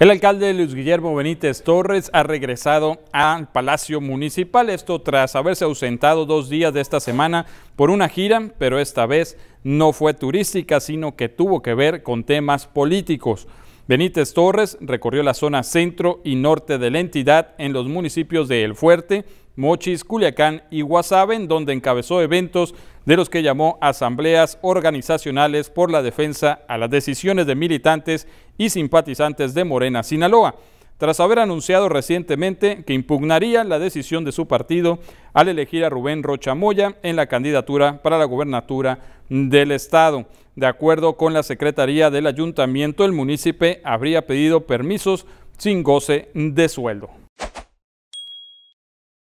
El alcalde Luis Guillermo Benítez Torres ha regresado al Palacio Municipal, esto tras haberse ausentado dos días de esta semana por una gira, pero esta vez no fue turística, sino que tuvo que ver con temas políticos. Benítez Torres recorrió la zona centro y norte de la entidad en los municipios de El Fuerte, Mochis, Culiacán y Guasaben, donde encabezó eventos de los que llamó asambleas organizacionales por la defensa a las decisiones de militantes y simpatizantes de Morena Sinaloa, tras haber anunciado recientemente que impugnaría la decisión de su partido al elegir a Rubén Rocha Moya en la candidatura para la gubernatura del Estado. De acuerdo con la Secretaría del Ayuntamiento, el municipio habría pedido permisos sin goce de sueldo.